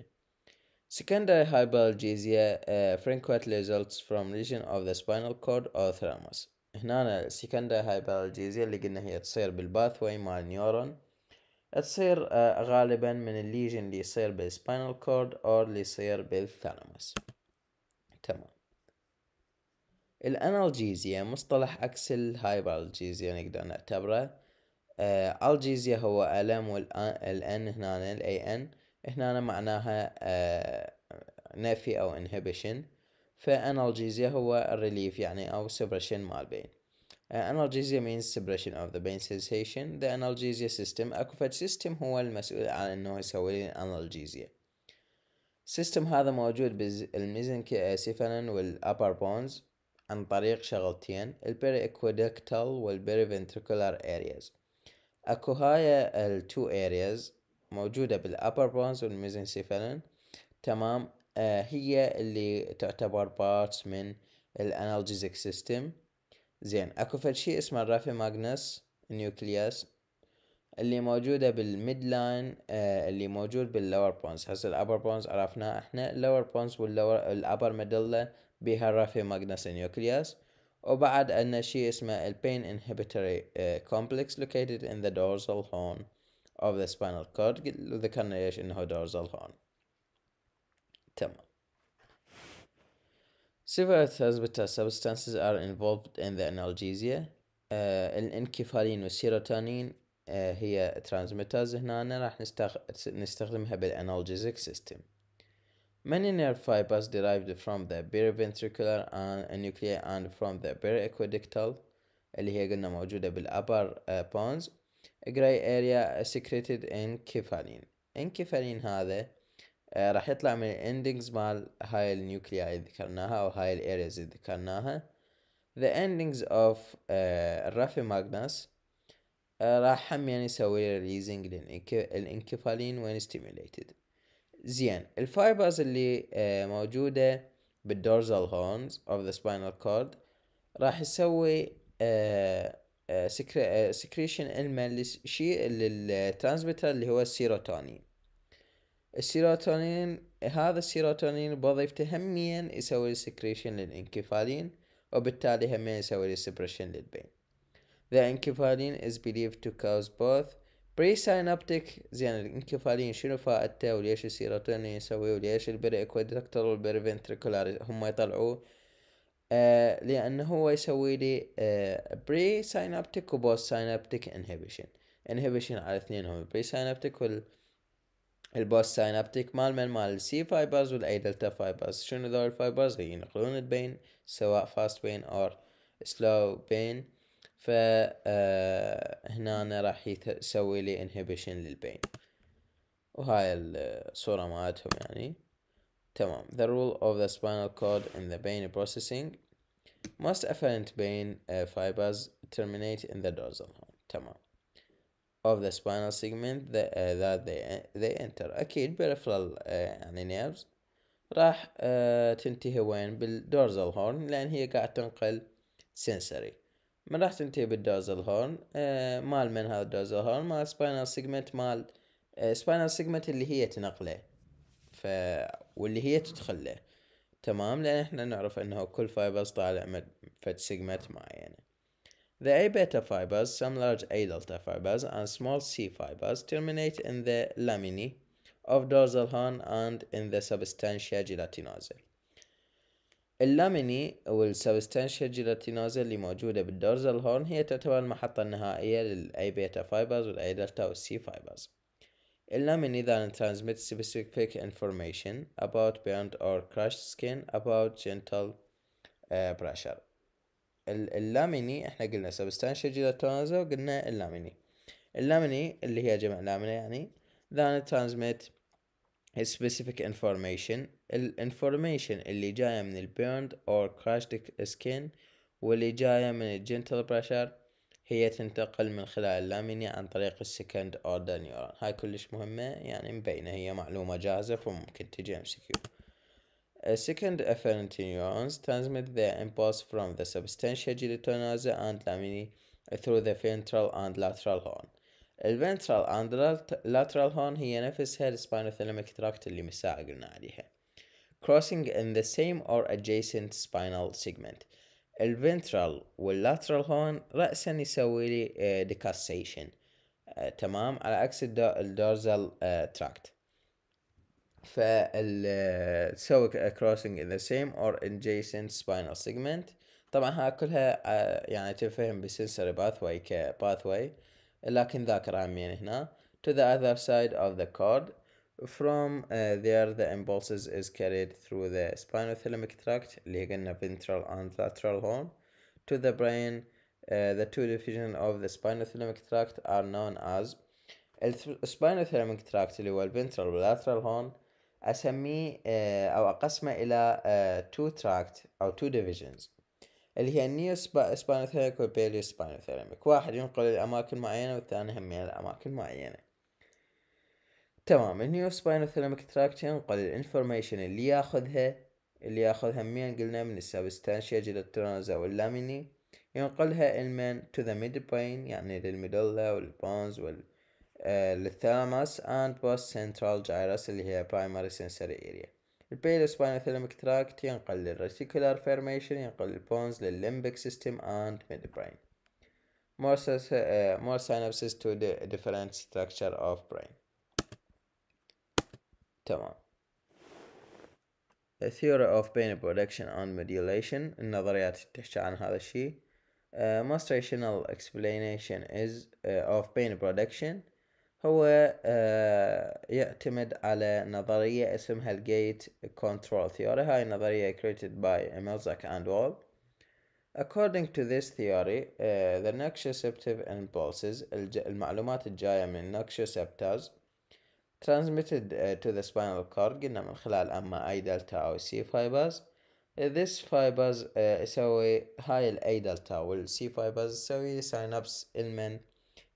Secondary hyperalgesia uh, eh, frequently results from lesion of the spinal cord or thalamus. هنا secondary hyperalgesia اللي قلنا هي تصير بالباثوي مع النيورون تصير uh, غالبا من الليجن اللي يصير بالسبينال كورد أو اللي يصير بالثالاموس تمام الانالجيزيا مصطلح عكس الهايبرالجيزيا نقدر نعتبره uh, هو ألم والان هنا الاي ان هنا معناها آه، نفي أو inhibition فانالجيزيا هو الريليف يعني أو suppression مال بين آه، analgesia means suppression of the pain sensation the analgesia system فد سيستم هو المسؤول عن انه يسوي لي سيستم هذا موجود بالميزنكيفنن والابر بونز عن طريق شغلتين البيري اكوديكتال والبيري فنتريكولار ارياز اكو هاي التو ارياز موجودة بالأبر برونز والميزنسيفالين تمام آه هي اللي تعتبر بارتس من الانالجيزيك سيستم زين اكو فد شيء اسمه الرافي ماغنس نيوكلياس اللي موجودة بالميد لاين آه اللي موجود باللور بونز هسه الابر بونز عرفناه احنا اللور بونز واللور الابر ميدلا بها الرافي ماغنس نيوكلياس وبعد عندنا شيء اسمه البين انهبيتوري كومبلكس لوكيتد ان ذا the هون of the spinal cord ذكرنا ايش انه dorsal horn تمام Several hospital substances are involved in the analgesia. Uh, الانكفالين والسيروتونين uh, هي ترانسميترز هنا راح نستخ... نستخدمها بالانالجيزيك system. Many nerve fibers derived from the periventricular and nuclei and from the periaqueductal اللي هي قلنا موجودة بالأبر بونز gray ان كيفالين ان كيفالين هذا آه، راح يطلع من الاندنجز مال هاي النيوكليا اللي ذكرناها او هاي الارياز اللي ذكرناها ذا اندنجز اوف الرافي ماجنس راح هم يعني يسوي ريليزنج للانكفالين وين ستيميليتد زين الفايبرز اللي uh, موجودة بالدورزال هورنز اوف ذا سباينال كورد راح يسوي uh, آه، سكريشن علما شيء للترانسميتر اللي هو السيروتونين السيروتونين هذا السيروتونين بوظيفته هميا يسوي السكريشن للانكفالين وبالتالي هميا يسوي السبريشن للبين The انكفالين is believed to cause both presynaptic زين الانكفالين شنو فائدته وليش السيروتونين يسويه وليش البريكودكتور والبريفنتريكولار هم يطلعوه آه، لانه هو يسوي لي بري ساينابتيك وبوست ساينابتيك انهبيشن انهبيشن على اثنينهم البري ساينابتيك وال البوست ساينابتيك مال من مال السي فايبرز والاي دلتا فايبرز شنو ذول الفايبرز هي ينقلون البين سواء فاست بين او سلو بين ف آه، هنا راح يسوي لي انهبيشن للبين وهاي الصورة مالتهم يعني تمام the rule of the spinal cord in the pain processing most apparent pain uh, fibers terminate in the dorsal horn تمام of the spinal segment that, uh, that they, they enter أكيد peripheral uh, يعني nerves راح uh, تنتهي وين بالدورزال هورن لأن هي قاعد تنقل sensory من راح تنتهي بالدورزال هورن uh, مال من هذا الدورزال هورن مال spinal segment مال uh, spinal segment اللي هي تنقله ف واللي هي تدخله تمام لان احنا نعرف انه كل فايبرز طالع من فد سيجمات معينة The A beta fibers, some large A delta fibers and small C fibers terminate in the laminae of dorsal horn and in the substantia gelatinosa. اللاميني أو substantia gelatinosa اللي موجودة بالدورزال هون هي تعتبر المحطة النهائية للأي بيتا فايبرز والأي دلتا C fibers. Laminate Illuminidine transmits specific information about burned or crushed skin about gentle uh, pressure اللاميني احنا قلنا substantia gelatinosa وقلنا اللاميني اللاميني اللي هي جمع لامينة يعني then transmit specific information الانفورميشن اللي جاية من البيرند or crushed skin واللي جاية من gentle pressure هي تنتقل من خلال اللامينيا عن طريق السكند اوردر نيورون هاي كلش مهمة يعني مبينة هي معلومة جاهزة فممكن تجي ام سي كيو second affinity neurons transmit their impulse from the substantia gelatinosa and laminae through the ventral and lateral horn. الفنترال اند lateral horn هي نفسها السباينوثالاميك تراكت اللي مساء قلنا عليها. crossing in the same or adjacent spinal segment. الفنترال واللاترال هون رأسا يسوي لي ديكاسيشن آه، آه، تمام على عكس الدورزال تراكت آه، فال تسوي crossing in the same or adjacent spinal segment طبعا ها كلها يعني تفهم بسنسوري باثواي كباثواي لكن ذاكر عمين هنا to the other side of the cord from uh, there the impulses is carried through the spinothalamic tract اللي هي ventral and lateral horn to the brain uh, the two divisions of the spinothalamic tract are known as spinothalamic tract اللي هو ventral lateral horn أسميه uh, أو أقسمه إلى uh, two tract أو two divisions اللي هي النيو spinothalamic والباليو spinothalamic واحد ينقل الأماكن معينة والثاني هم إلى أماكن معينة تمام النيو سباينو ثيرميك تراكت ينقل الانفورميشن اللي ياخذها اللي ياخذها من قلنا من السبستانشيا جيلاتينوزا واللاميني ينقلها المن تو ذا ميد برين يعني للميدولا والبونز وال للثالامس اند بوست سنترال جايروس اللي هي برايمري سنسري اريا البيلو سباينو ثيرميك تراكت ينقل للريتيكولار فورميشن ينقل البونز للليمبك سيستم اند ميد برين more, uh, more synapses to the different structure of brain تمام theory of pain production and modulation النظريات تحكي عن هذا الشيء uh, explanation is uh, of pain production هو uh, يعتمد على نظرية اسمها gate control theory هاي نظرية created by Melzack and Wall According to this theory, uh, the nociceptive impulses الج... المعلومات الجاية من nociceptors transmitted uh, to the spinal cord قلنا من خلال اما اي دلتا او سي فايبرز uh, this fibers uh, يسوي هاي الاي دلتا والسي فايبرز يسوي سينابس المن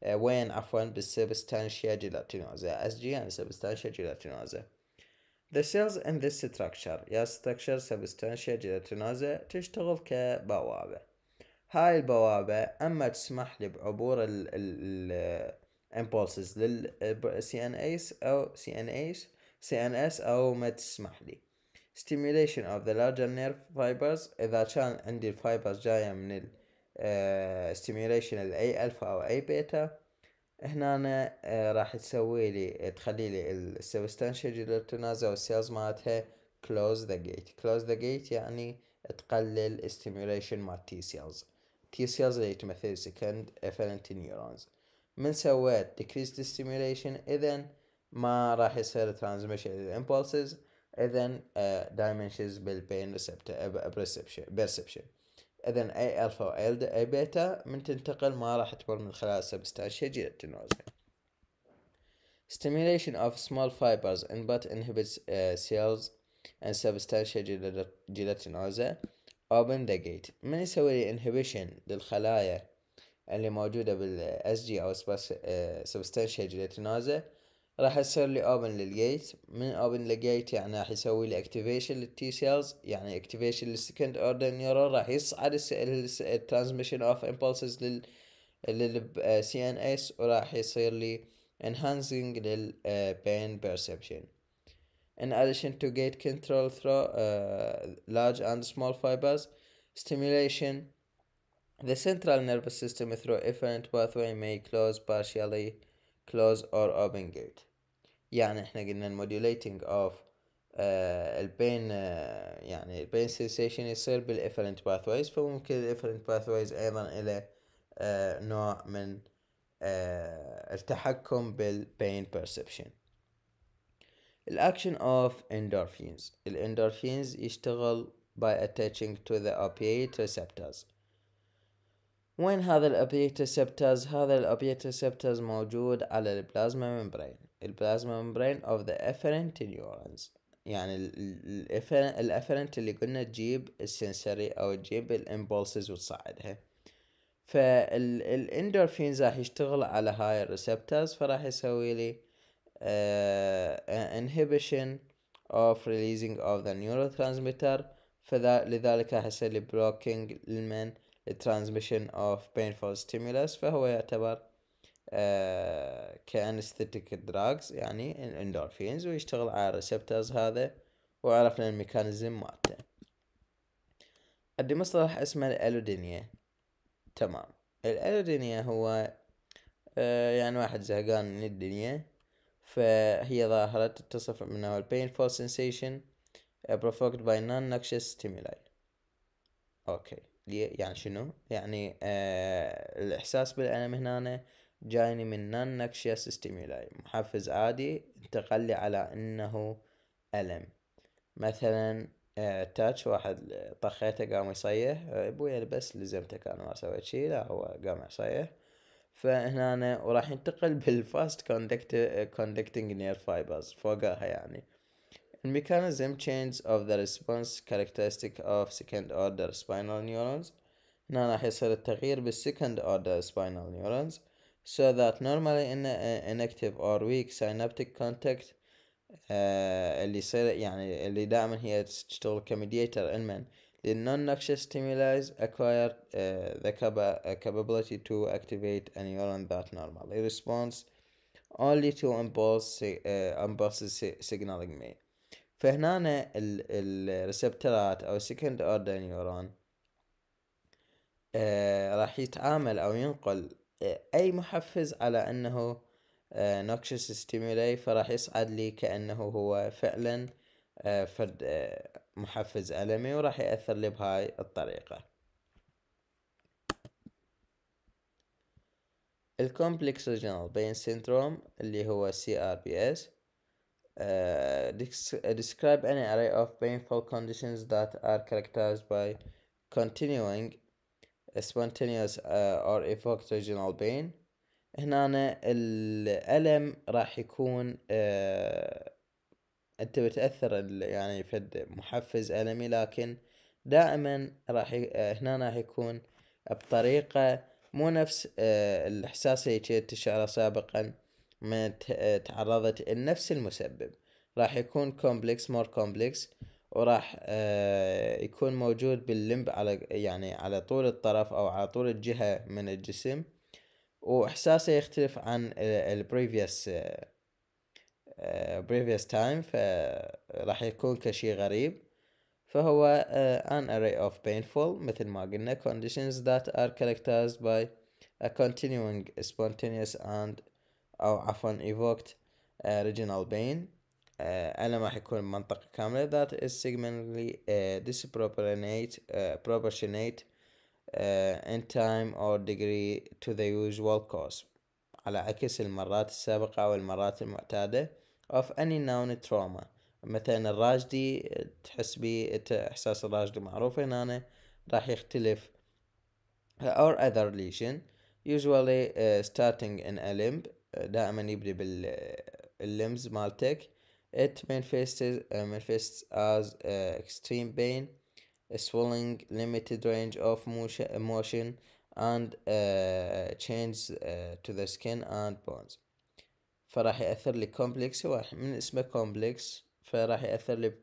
وين عفوا بالسبستانشيا جيلاتينوزا اس جي يعني سبستانشيا جيلاتينوزا The cells in this structure يا structure substantia gelatinosa تشتغل كبوابة هاي البوابة أما تسمح لي بعبور ال ال امبولسز للسي ان ايس او سي ان ايس سي ان اس او ما تسمح لي stimulation of the larger nerve fibers اذا كان عندي الفايبرز جايه من ال uh, stimulation الاي الفا او اي بيتا هنا uh, راح تسوي لي تخلي لي السبستانشيا جيلاتينازا والسيلز مالتها close the gate close the gate يعني تقلل stimulation مال T cells T cells اللي تمثل second efferent neurons من سويت decreased stimulation اذا ما راح يصير transmission impulses اذا dimensions بالبين perception اذا اي الفا واي اي بيتا من تنتقل ما راح تمر من خلال substantia gelatinosa stimulation of small fibers in but inhibits uh, cells and substantia gelatinosa open the gate من يسوي لي inhibition للخلايا اللي موجودة بالاس جي او سبستانشال آه، جيلاتينازا راح يصير لي اوبن للجيت من اوبن للجيت يعني راح يسوي لي اكتيفيشن للتي سيلز يعني اكتيفيشن للسكند اوردر نيورون راح يصعد الترانسميشن اوف امبولسز لل للسي ان آه، اس وراح يصير لي enhancing للبين آه، perception in addition to gate control through uh, large and small fibers stimulation The central nervous system through efferent pathway may close partially close or open gate. يعني احنا قلنا modulating of uh, البين uh, يعني البين sensation يصير بالافferent pathways فممكن الافferent pathways ايضا الى uh, نوع من uh, التحكم بالبين perception action of endorphins الاندورفينز يشتغل by attaching to the opiate receptors وين هذا الابيت ريسبترز هذا الابيت ريسبترز موجود على البلازما ممبرين البلازما ممبرين of the efferent neurons يعني الافرنت اللي قلنا تجيب السنسري او تجيب الامبولسز وتصعدها فالاندورفينز راح يشتغل على هاي الريسبترز فراح يسوي لي انهبيشن اوف ريليزنج اوف ذا نيوروترانسميتر فلذلك راح يسوي لي بلوكينج لمن transmission of painful stimulus فهو يعتبر آه، كأنستيتيك دراجز يعني الاندورفينز ويشتغل على الريسبتورز هذا وعرفنا الميكانيزم مالته عندي مصطلح اسمه الألودينيا تمام الألودينيا هو آه، يعني واحد زهقان من الدنيا فهي ظاهرة تتصف بأنه painful sensation آه، provoked by non-noxious stimuli اوكي okay. يعني شنو يعني آه الاحساس بالالم هنا جايني من نان نكشيس ستيمولاي محفز عادي انتقل لي على انه الم مثلا آه، تاتش واحد طخيته قام يصيح ابوي بس لزمته انا ما سويت شي لا هو قام يصيح فهنا وراح ينتقل بالفاست كوندكتنج نير فايبرز فوقها يعني The mechanism change of the response characteristic of second order spinal neurons هنا راح يصير التغيير بالsecond order spinal neurons so that normally in inactive or weak synaptic contact uh, اللي صير يعني اللي دائما هي تشتغل كميديتر in the non-noxious stimuli acquire uh, the uh, capability to activate a neuron that normally responds only to impulse, uh, impulse signaling made. فهنا الريسبترات او السكند اوردر نيورون راح يتعامل او ينقل آه، اي محفز على انه نوكشس آه، ستيمولاي فراح يصعد لي كانه هو فعلا آه، فرد محفز المي وراح ياثر لي بهاي الطريقه ريجنال بين سيندروم اللي هو سي ار بي اس describe any array of painful conditions that are characterized by continuing spontaneous uh, or evoked regional pain هنا الألم راح يكون uh, أنت بتأثر يعني في محفز ألمي لكن دائما راح ي... هنا راح يكون بطريقة مو نفس الإحساس اللي كنت تشعره سابقا ما تعرضت لنفس المسبب راح يكون كومبلكس مور كومبلكس وراح آه، يكون موجود باللمب على يعني على طول الطرف او على طول الجهة من الجسم واحساسه يختلف عن البريفيس previous تايم آه، آه، فراح يكون كشي غريب فهو an array of painful مثل ما قلنا conditions that are characterized by a continuing spontaneous and او عفوا evoked uh, regional pain uh, ألم راح يكون منطقة كاملة that is segmentally uh, disproportionate uh, proportionate uh, in time or degree to the usual cause على عكس المرات السابقة أو المرات المعتادة of any known trauma مثلا الراجدي تحس بيه إحساس الراجدي معروف هنا راح يختلف or other lesion usually uh, starting in a limb دائما يبدي باللمز مالتك it manifests manifests as extreme pain a swelling limited range of motion, and change to the skin and bones فراح يأثر لي complex هو من اسمه complex فراح يأثر لي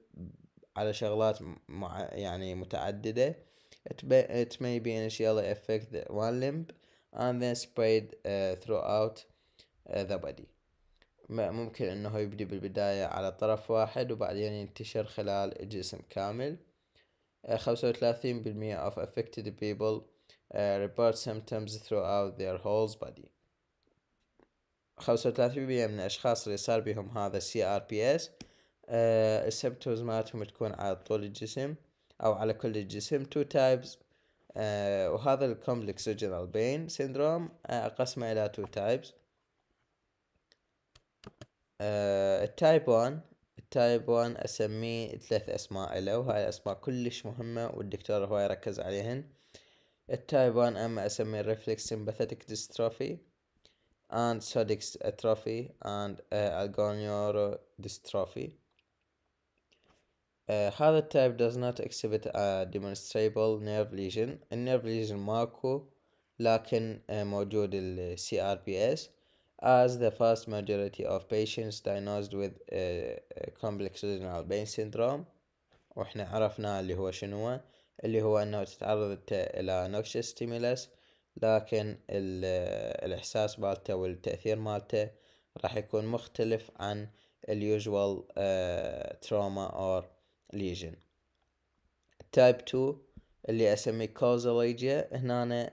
على شغلات مع يعني متعددة it, it may be initially affect the one limb and then spread uh, throughout ذا بادي ممكن انه يبدي بالبداية على طرف واحد وبعدين ينتشر خلال الجسم كامل آه، خمسة وثلاثين بالمئة of affected people آه، report symptoms throughout their whole body خمسة وثلاثين بالمئة من الأشخاص اللي صار بهم هذا CRPS السيمتومز آه، مالتهم تكون على طول الجسم أو على كل الجسم two types وهذا الكومبلكس جنرال بين سيندروم أقسمه إلى two types آه التايب 1 التايب 1 اسميه ثلاث اسماء له وهاي اسماء كلش مهمة والدكتور هو يركز عليهن التايب 1 اما اسميه reflex sympathetic dystrophy and sodic atrophy and uh, algoneurodystrophy dystrophy Uh, هذا التايب does not exhibit a demonstrable nerve lesion النيرف ليجن ماكو لكن uh, موجود ال CRPS as the vast majority of patients diagnosed with uh, uh, complex renal pain syndrome واحنا عرفنا اللي هو شنو اللي هو انه تتعرض الى noxious stimulus لكن آه، الاحساس مالته والتأثير مالته راح يكون مختلف عن اليوجوال تروما اور ليجن type 2 اللي اسمي كوزولوجيا هنا أنا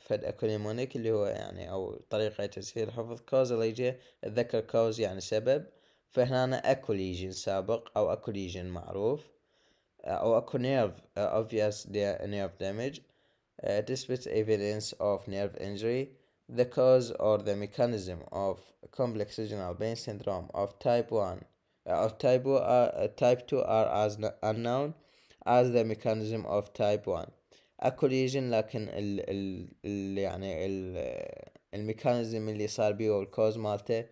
فد اكونيمونيك اللي هو يعني او طريقة تسهيل الحفظ كوزولوجيا اتذكر كوز يعني سبب فهنا اكوليجين سابق او اكوليجين معروف آه، او اكو نيرف آه، obvious nerve damage uh, evidence of nerve injury the cause or the mechanism of complex regional pain syndrome of type 1 uh, of type, uh, type 2 are as unknown as the mechanism of type 1 a collision لكن يعني ال ال, ال يعني ال الميكانيزم اللي صار بيه والكوز مالته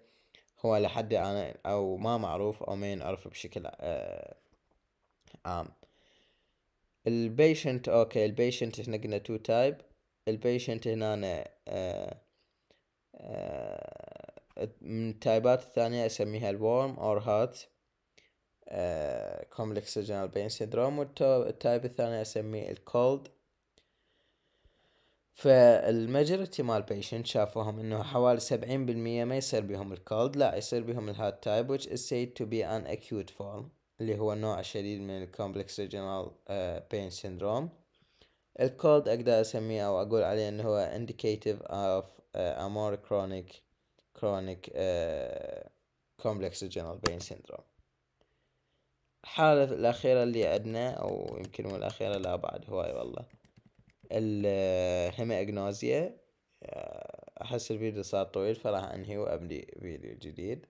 هو لحد الآن أو ما معروف أو ما ينعرف بشكل آه عام البيشنت اوكي البيشنت هنا قلنا تو تايب البيشنت هنا آه آه من التايبات الثانية أسميها الورم اور هات كومبلكس جنرال بين سيندروم والتايب الثاني اسميه الكولد فالماجورتي مال بيشنت شافوهم انه حوالي سبعين بالمية ما يصير بهم الكولد لا يصير بهم الهات تايب which is said to be an acute form اللي هو نوع شديد من الكومبلكس ريجنال بين سيندروم الكولد اقدر اسميه او اقول عليه انه هو indicative of uh, آه، a more chronic chronic uh, complex regional pain syndrome الحالة الأخيرة اللي عندنا أو يمكن مو الأخيرة لا بعد هواي والله الهيما إجنوزيا آه، أحس الفيديو صار طويل فراح أنهي وأبدي فيديو جديد